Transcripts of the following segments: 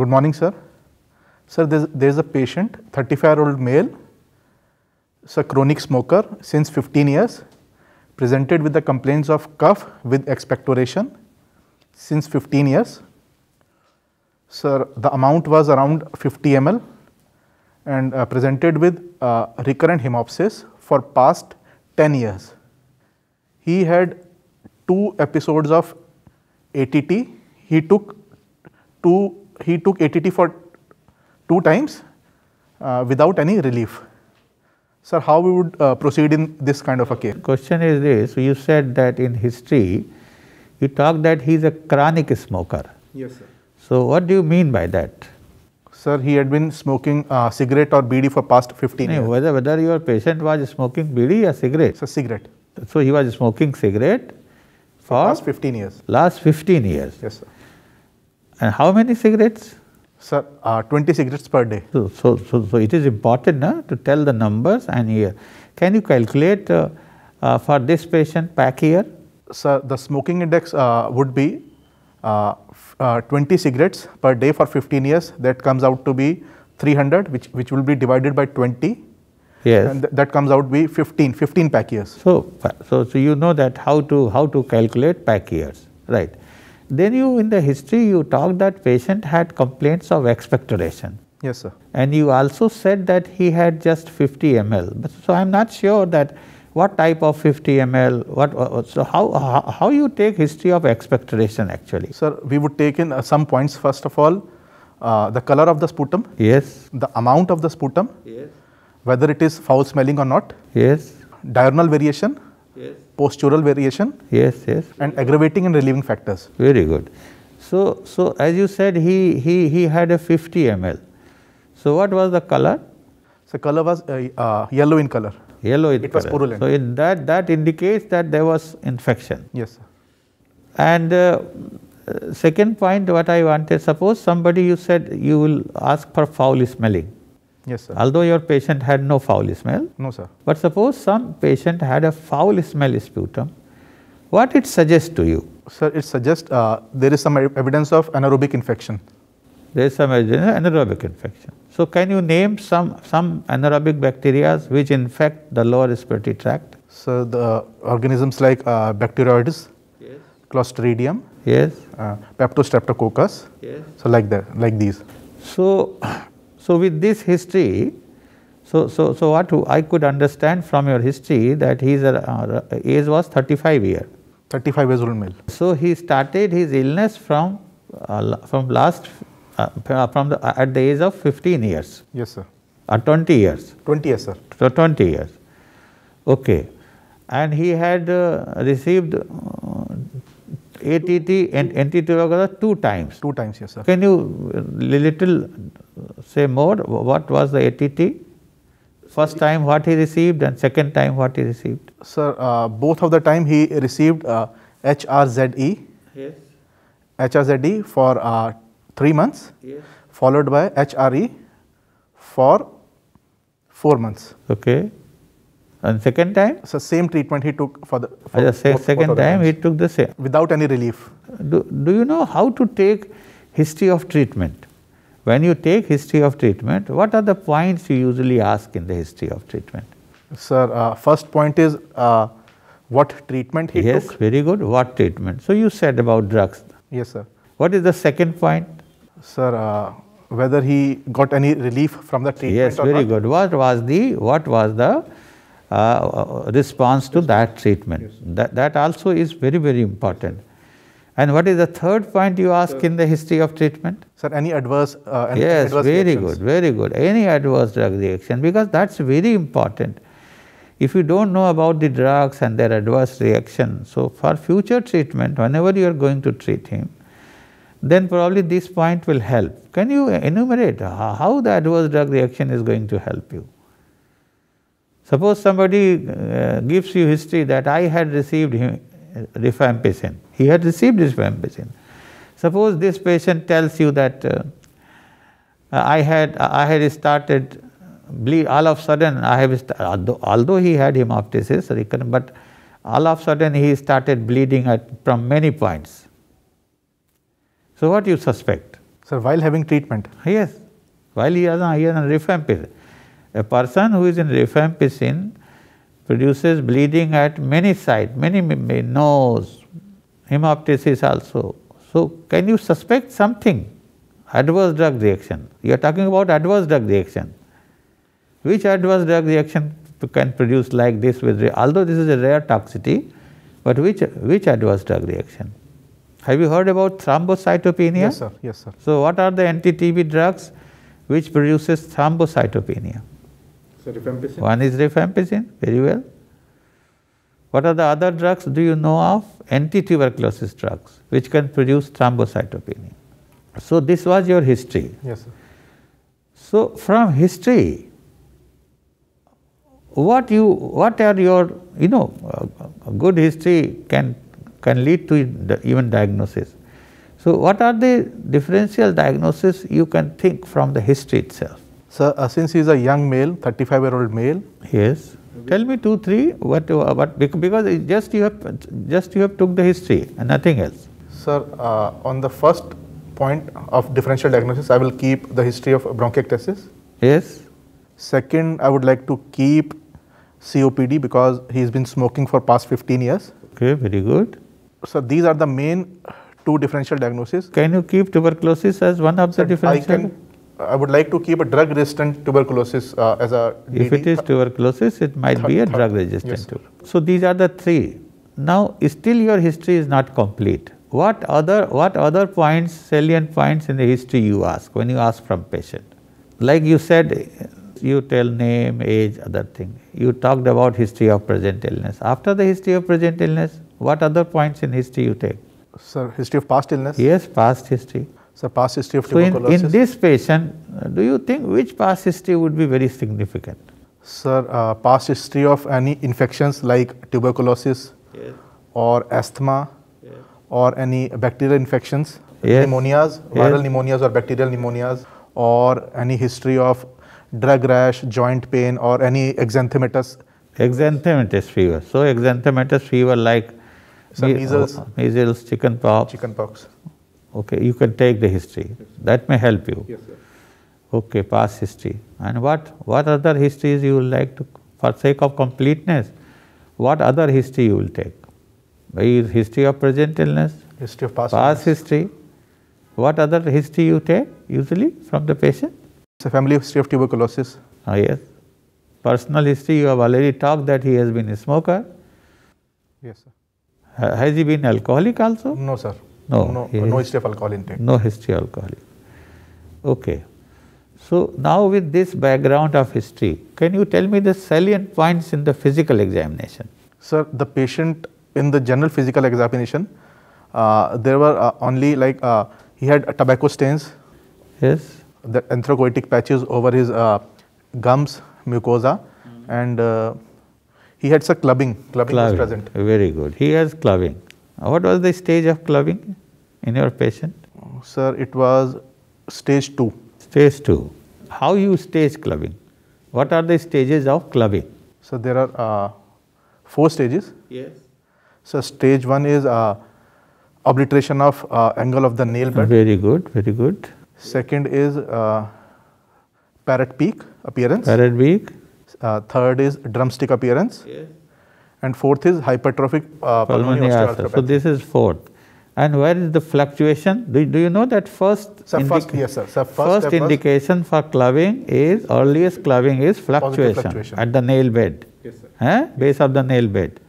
Good morning, sir. Sir, there's, there's a patient, 35-year-old male, a chronic smoker since 15 years, presented with the complaints of cough with expectoration since 15 years. Sir, the amount was around 50 ml and uh, presented with uh, recurrent hemopsis for past 10 years. He had two episodes of ATT. He took two he took ATT for two times uh, without any relief. Sir, how we would uh, proceed in this kind of a case? Question is this, you said that in history, you talk that he is a chronic smoker. Yes, sir. So what do you mean by that? Sir, he had been smoking uh, cigarette or BD for past 15 no, years. Whether, whether your patient was smoking BD or cigarette? Sir, cigarette. So he was smoking cigarette for, for last 15 years. Last 15 years. Yes, sir. And how many cigarettes? Sir, uh, 20 cigarettes per day. So, so, so, so it is important uh, to tell the numbers and year. Can you calculate uh, uh, for this patient pack year? Sir, the smoking index uh, would be 20 cigarettes per day for 15 years. That comes out to be 300, which, which will be divided by 20. Yes. And th that comes out to be 15, 15 pack years. So, so, so you know that how to, how to calculate pack years, right. Then you in the history you talked that patient had complaints of expectoration. Yes, sir. And you also said that he had just 50 ml. so I'm not sure that what type of 50 ml, what, so how, how, how you take history of expectoration actually? Sir, we would take in uh, some points first of all, uh, the color of the sputum. Yes. The amount of the sputum. Yes. Whether it is foul smelling or not. Yes. Diurnal variation. Yes postural variation. Yes, yes. And aggravating and relieving factors. Very good. So, so as you said, he, he, he had a 50 ml. So what was the color? So color was uh, uh, yellow in color. Yellow in it color. was purulent. So it, that, that indicates that there was infection. Yes. Sir. And uh, second point what I wanted, suppose somebody you said you will ask for foul smelling. Yes, sir. Although your patient had no foul smell. No, sir. But suppose some patient had a foul smell sputum, what it suggests to you? Sir, it suggests uh, there is some evidence of anaerobic infection. There is some anaerobic infection. So can you name some, some anaerobic bacteria which infect the lower respiratory tract? So the organisms like uh, bacteroides, yes. Clostridium, yes. Uh, Peptostreptococcus, yes. so like that, like these. So so, with this history, so, so, so what I could understand from your history that his uh, age was 35 year. 35 years old male. So he started his illness from uh, from last uh, uh from the uh, at the age of 15 years. Yes, sir. Or uh, 20 years. 20 years, sir. So 20 years. Okay, and he had received ATT and NTT two times. Two times, yes, sir. Can you little say more what was the ATT? First time what he received and second time what he received? Sir, uh, both of the time he received uh, HRZE. Yes. HRZE for uh, 3 months. Yes. Followed by HRE for 4 months. Okay. And second time? So same treatment he took for the. For say, both, second both time he took the same. Without any relief. Do, do you know how to take history of treatment? When you take history of treatment, what are the points you usually ask in the history of treatment? Sir, uh, first point is uh, what treatment he yes, took? Yes, very good. What treatment? So you said about drugs. Yes, sir. What is the second point? Sir, uh, whether he got any relief from the treatment Yes, very not? good. What was the, what was the uh, response to that treatment? Yes. That, that also is very, very important. And what is the third point you ask in the history of treatment? Sir, any adverse uh, any Yes, adverse very reactions? good, very good. Any adverse drug reaction because that's very important. If you don't know about the drugs and their adverse reaction, so for future treatment, whenever you are going to treat him, then probably this point will help. Can you enumerate how the adverse drug reaction is going to help you? Suppose somebody uh, gives you history that I had received him, rifampicin. He had received rifampicin. Suppose this patient tells you that uh, I had I had started bleed all of a sudden I have although, although he had hemoptysis recurrent but all of a sudden he started bleeding at from many points. So what you suspect? Sir, while having treatment. Yes, while he has on, he has on rifampicin. A person who is in rifampicin produces bleeding at many sites, many nose, hemoptysis also. So can you suspect something? Adverse drug reaction. You are talking about adverse drug reaction. Which adverse drug reaction can produce like this with, although this is a rare toxicity, but which, which adverse drug reaction? Have you heard about thrombocytopenia? Yes, sir. Yes, sir. So what are the anti-TB drugs which produces thrombocytopenia? rifampicin? One is rifampicin, very well. What are the other drugs do you know of? Anti-tuberculosis drugs, which can produce thrombocytopenia. So this was your history. Yes, sir. So from history, what you, what are your, you know, good history can can lead to even diagnosis. So what are the differential diagnosis you can think from the history itself? Sir, uh, since he is a young male, 35 year old male. Yes. Tell me two, three, what, uh, what, because just you have, just you have took the history and nothing else. Sir, uh, on the first point of differential diagnosis, I will keep the history of bronchiectasis. Yes. Second, I would like to keep COPD because he's been smoking for past 15 years. Okay, very good. So these are the main two differential diagnoses. Can you keep tuberculosis as one of the differential? I can I would like to keep a drug resistant tuberculosis uh, as a. DD. If it is tuberculosis, it might be a drug resistant yes, tuberculosis. So these are the three. Now, still your history is not complete. What other, what other points, salient points in the history you ask when you ask from patient? Like you said, you tell name, age, other thing. You talked about history of present illness. After the history of present illness, what other points in history you take? Sir, history of past illness? Yes, past history. So past history of so in, in, this patient, uh, do you think which past history would be very significant? Sir, uh, past history of any infections like tuberculosis yes. or asthma yes. or any bacterial infections, yes. pneumonias, viral pneumonias or bacterial pneumonias or any history of drug rash, joint pain or any exanthematous. Exanthematous fever. So exanthematous fever like measles, measles, chicken pox. Chicken pox. Okay, you can take the history. Yes, that may help you. Yes, sir. Okay, past history. And what, what other histories you will like to, for sake of completeness, what other history you will take? History of present illness? History of past Past illness. history. What other history you take usually from the patient? It's a family history of tuberculosis. Ah, yes. Personal history, you have already talked that he has been a smoker. Yes, sir. Has he been alcoholic also? No, sir. No, no, no history of alcohol intake. No history of alcohol. Okay. So now with this background of history, can you tell me the salient points in the physical examination? Sir, the patient in the general physical examination, uh, there were uh, only like uh, he had tobacco stains. Yes. The anthracoitic patches over his uh, gums, mucosa, mm and uh, he had sir clubbing. Clubbing, clubbing. is present. Very good. He has clubbing. What was the stage of clubbing in your patient? sir, it was stage 2. Stage 2. How you stage clubbing? What are the stages of clubbing? So there are uh, four stages. Yes. So stage 1 is uh, obliteration of uh, angle of the nail bed. Very good, very good. Second is uh, parrot peak appearance. Parrot peak. Uh, third is drumstick appearance. Yes and fourth is hypertrophic uh, pulmonary, pulmonary osteoarthropathy. So this is fourth. And where is the fluctuation? Do, do you know that first, so first, yes, sir. Sir, first, first indication for clubbing is earliest clubbing is fluctuation, fluctuation. at the nail bed, yes, sir. Eh? base of the nail bed.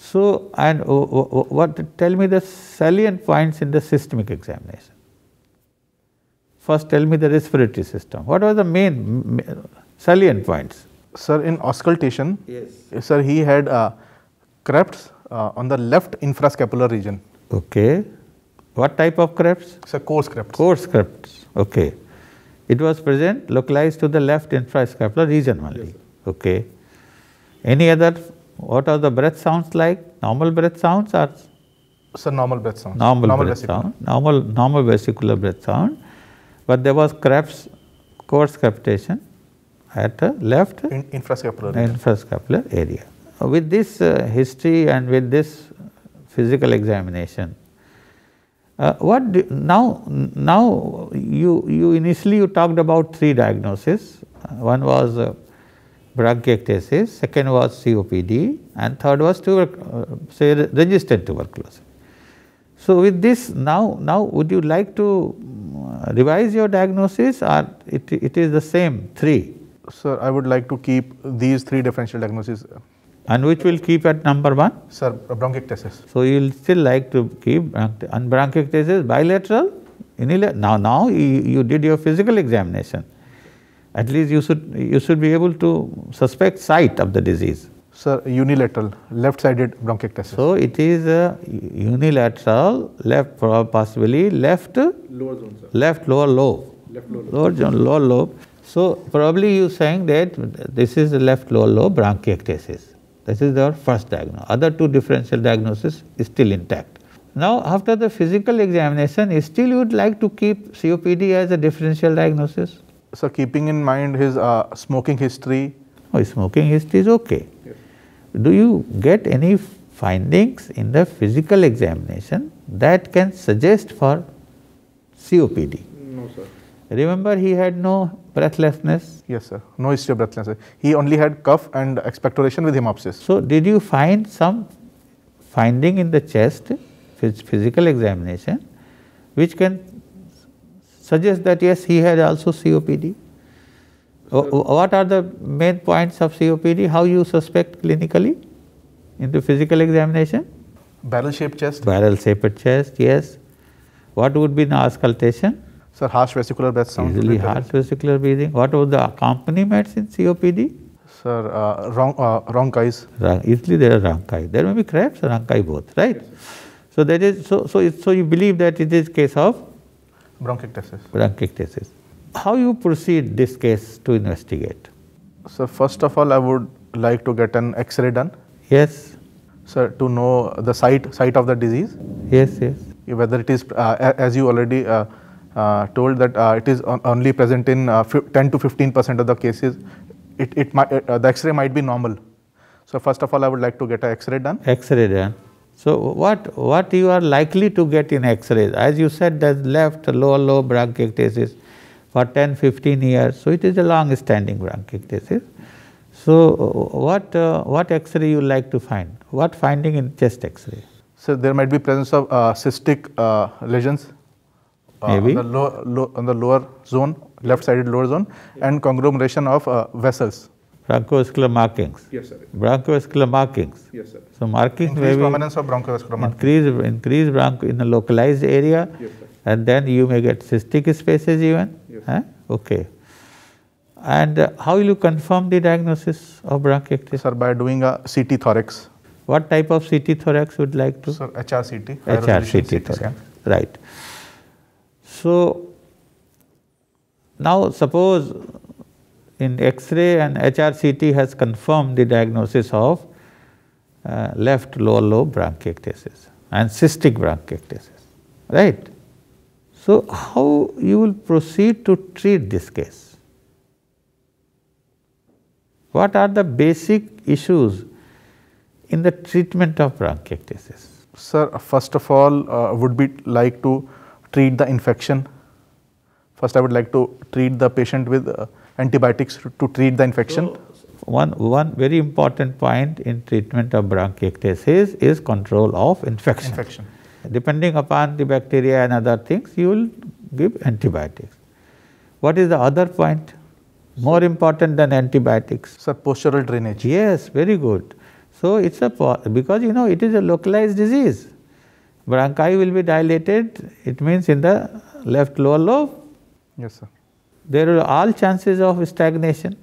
So, and what tell me the salient points in the systemic examination. First, tell me the respiratory system. What are the main salient points? Sir, in auscultation, yes. sir, he had uh, crepes uh, on the left infrascapular region. Okay. What type of crepes? a coarse crepes. Coarse crepes. Okay. It was present localized to the left infrascapular region only. Yes, okay. Any other? What are the breath sounds like? Normal breath sounds or? Sir, normal breath sounds. Normal, normal breath sound. Normal, normal vesicular breath sound. But there was crepes, coarse crepitation, at the left In, infrascapular, infrascapular area. area with this uh, history and with this physical examination, uh, what do, now now you you initially you talked about three diagnoses. Uh, one was uh, bronchiectasis, second was COPD, and third was tuber, uh, say resistant tuberculosis. So with this now now would you like to uh, revise your diagnosis or it, it is the same three? Sir, I would like to keep these three differential diagnoses and which will keep at number one? Sir, bronchiectasis. So you will still like to keep and bronchiectasis bilateral, unilateral. Now, now you, did your physical examination. At least you should you should be able to suspect site of the disease. Sir, unilateral, left-sided bronchiectasis. So it is unilateral, left possibly left lower zone, sir. left lower lobe, left lower lobe. Lower, zone, lower lobe. So probably you saying that this is the left lower lobe bronchiectasis. This is our first diagnosis. Other two differential diagnosis is still intact. Now after the physical examination, still you would like to keep COPD as a differential diagnosis? So keeping in mind his uh, smoking history? Oh, smoking history is okay. Do you get any findings in the physical examination that can suggest for COPD? Remember, he had no breathlessness? Yes, sir. No history of breathlessness. He only had cough and expectoration with hemoptysis. So, did you find some finding in the chest, physical examination, which can suggest that yes, he had also COPD? Sir. What are the main points of COPD? How you suspect clinically in the physical examination? Barrel shaped chest. Barrel shaped chest, yes. What would be the auscultation? Sir, harsh vesicular breath sounds. Easily harsh vesicular breathing. What was the accompaniments in COPD? Sir, uh, wrong, uh, Easily there are bronchitis. There may be crabs wrong bronchitis both, right? Yes, so that is so so it, so you believe that it is case of bronchiectasis. Bronchiectasis. How you proceed this case to investigate? So first of all, I would like to get an X-ray done. Yes. Sir, to know the site site of the disease. Yes, yes. Whether it is uh, as you already. Uh, uh, told that uh, it is only present in uh, 10 to 15 percent of the cases. It, it might, the X-ray might be normal. So first of all, I would like to get an X-ray done. X-ray done. So what what you are likely to get in X-rays? As you said, there's left lower lobe bronchiectasis for 10, 15 years. So it is a long-standing bronchiectasis. So what uh, what X-ray you like to find? What finding in chest X-ray? So there might be presence of uh, cystic uh, lesions. Maybe. Uh, on the, low, low, on the lower zone, left-sided lower zone, and conglomeration of uh, vessels bronchovascular markings. Yes, sir. Bronchovascular markings. Yes, sir. So markings increase may prominence of bronchovascular markings. Increase, increase bronch in a localized area. Yes, sir. And then you may get cystic spaces even. Yes. Huh? Okay. And uh, how will you confirm the diagnosis of bronchiectasis? Sir, by doing a CT thorax. What type of CT thorax would like to? Sir, HRCT. HRCT thorax. Right. So, now suppose in X-ray and HRCT has confirmed the diagnosis of uh, left lower lobe bronchiectasis and cystic bronchiectasis, right? So, how you will proceed to treat this case? What are the basic issues in the treatment of bronchiectasis? Sir, first of all, uh, would be like to treat the infection. First, I would like to treat the patient with uh, antibiotics to, treat the infection. one, one very important point in treatment of bronchiectasis is control of infection. infection. Depending upon the bacteria and other things, you will give antibiotics. What is the other point? More important than antibiotics? Sir, postural drainage. Yes, very good. So, it's a, because you know it is a localized disease. Bronchi will be dilated, it means in the left lower lobe. Yes, sir. There are all chances of stagnation.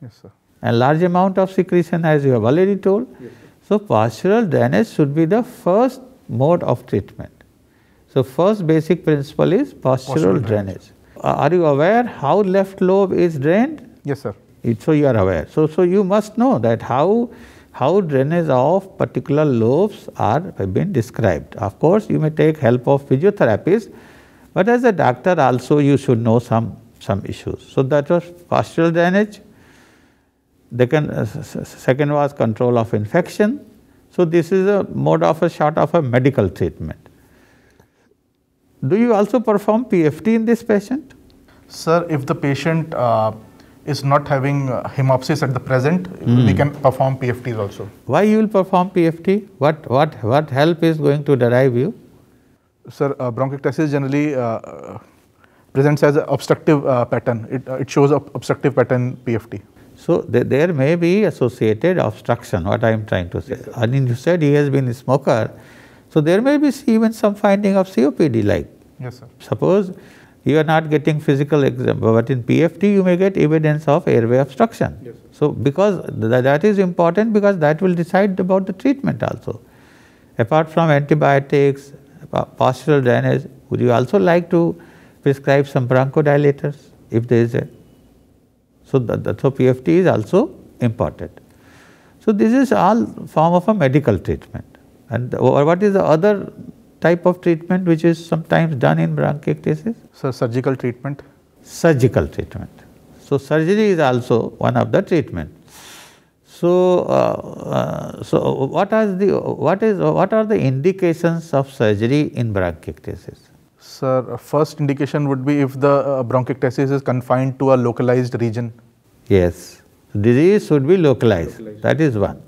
Yes, sir. And large amount of secretion as you have already told. Yes, so postural drainage should be the first mode of treatment. So first basic principle is postural, postural drainage. Uh, are you aware how left lobe is drained? Yes, sir. It, so you are aware. So, so you must know that how how drainage of particular lobes are been described. Of course, you may take help of physiotherapist, but as a doctor also you should know some, some issues. So that was postural drainage. uh, second was control of infection. So this is a mode of a shot of a medical treatment. Do you also perform PFT in this patient? Sir, if the patient uh is not having uh, hemopsis at the present, mm. we hmm. can perform PFTs also. Why you will perform PFT? What, what, what help is going to derive you? Sir, uh, bronchiectasis generally uh, uh presents as an uh, uh, obstructive pattern. It, it shows an obstructive pattern PFT. So, th there may be associated obstruction, what I am trying to say. Yes, I mean, you said he has been a smoker. So, there may be even some finding of COPD like. Yes, sir. Suppose you are not getting physical exam, but in PFT you may get evidence of airway obstruction. Yes, so because th that is important because that will decide about the treatment also. Apart from antibiotics, postural drainage, would you also like to prescribe some bronchodilators if there is a? So that, that so PFT is also important. So this is all form of a medical treatment. And what is the other type of treatment which is sometimes done in bronchiectasis? So surgical treatment? Surgical treatment. So surgery is also one of the treatment. So, uh, uh, so what are the what is what are the indications of surgery in bronchiectasis? Sir, first indication would be if the uh, bronchiectasis is confined to a localized region. Yes, disease should be localized. localized. That is one.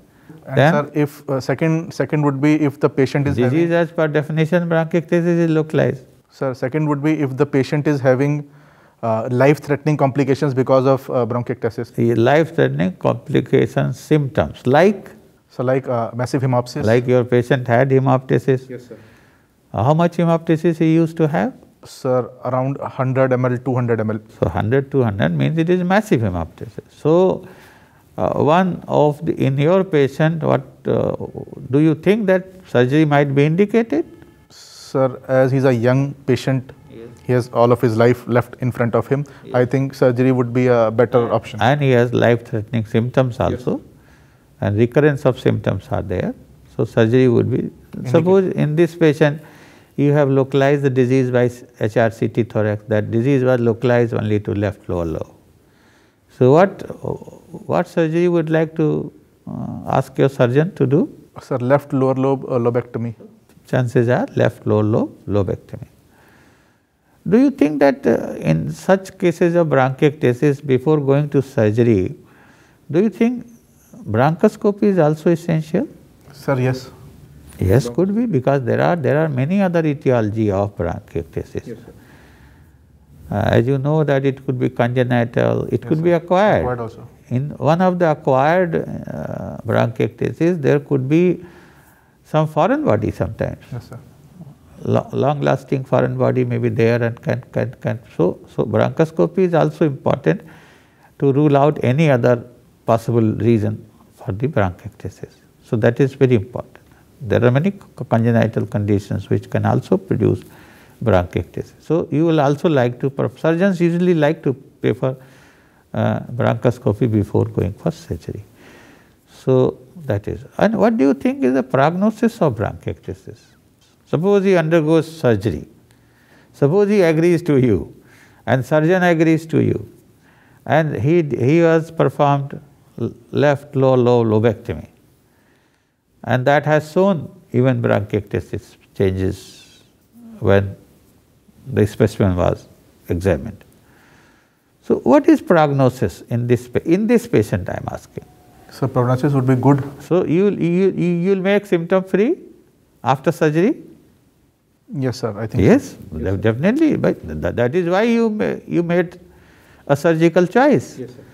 And then sir, if uh, second second would be if the patient is disease having, as per definition bronchiectasis is localized. Sir, second would be if the patient is having uh, life-threatening complications because of uh, bronchiectasis. Life-threatening complications, symptoms like. So like uh, massive hemoptysis. Like your patient had hemoptysis. Yes, sir. Uh, how much hemoptysis he used to have? Sir, around 100 ml, 200 ml. So 100, 200 means it is massive hemoptysis. So uh, one of the in your patient what uh, do you think that surgery might be indicated? Sir, as he's a young patient, he has all of his life left in front of him. Yes. I think surgery would be a better option. And he has life-threatening symptoms also, yes. and recurrence of symptoms are there. So surgery would be. Suppose in this patient, you have localized the disease by HRCT thorax. That disease was localized only to left lower lobe. So what what surgery you would like to uh, ask your surgeon to do? Sir, left lower lobe uh, lobectomy. Chances are left lower lobe lobectomy. Do you think that uh, in such cases of bronchiectasis before going to surgery, do you think bronchoscopy is also essential? Sir, yes. Yes, could be because there are there are many other etiology of bronchiectasis. Yes, uh, as you know that it could be congenital, it yes, could sir. be acquired. acquired also in one of the acquired uh, bronchiectasis, there could be some foreign body sometimes. Yes, sir. Lo long lasting foreign body may be there and can, can, can. So, so bronchoscopy is also important to rule out any other possible reason for the bronchiectasis. So, that is very important. There are many congenital conditions which can also produce bronchiectasis. So, you will also like to, surgeons usually like to prefer uh, bronchoscopy before going for surgery. So that is. And what do you think is the prognosis of bronchiectasis? Suppose he undergoes surgery. Suppose he agrees to you and surgeon agrees to you and he, he has performed left low low lobectomy and that has shown even bronchiectasis changes when the specimen was examined. So, what is prognosis in this in this patient I am asking? So, prognosis would be good. So, you you you will make symptom free after surgery? Yes, sir. I think. Yes, so. yes definitely. But that that is why you you made a surgical choice. Yes, sir.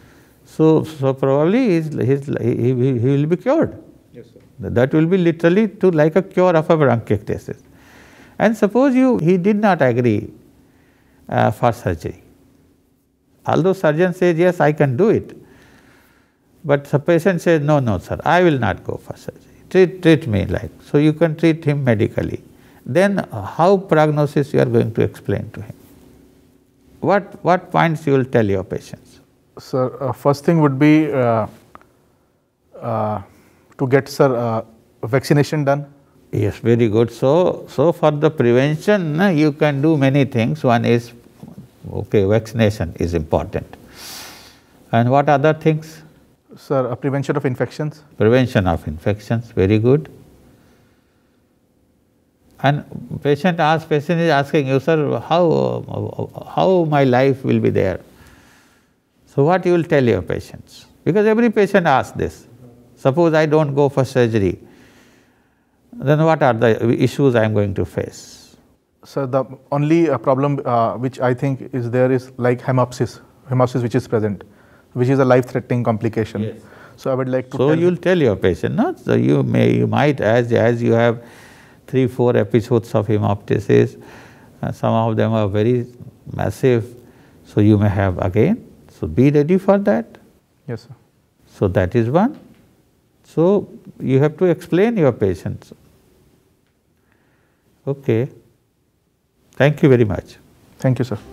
So, so probably his, his, he, he, he will be cured. Yes, sir. That will be literally to like a cure of a bronchiectasis. And suppose you he did not agree uh, for surgery. Although surgeon says, yes, I can do it. But the patient says, no, no, sir, I will not go for surgery. Treat, treat me like. So you can treat him medically. Then uh, how prognosis you are going to explain to him? What, what points you will tell your patients? Sir, uh, first thing would be uh, uh, to get, sir, uh, vaccination done. Yes, very good. So, so for the prevention, you can do many things. One is Okay, vaccination is important. And what other things? Sir, uh, prevention of infections. Prevention of infections, very good. And patient asks, patient is asking you, sir, how, how my life will be there? So what you will tell your patients? Because every patient asks this. Suppose I don't go for surgery, then what are the issues I am going to face? So the only uh, problem uh, which I think is there is like hemopsis, hemopsis which is present, which is a life-threatening complication. Yes. So I would like to. So you'll tell your patient, no? So you may, you might, as as you have three, four episodes of hemoptysis, uh, some of them are very massive, so you may have again. So be ready for that. Yes, sir. So that is one. So you have to explain your patients. Okay. Thank you very much. Thank you, sir.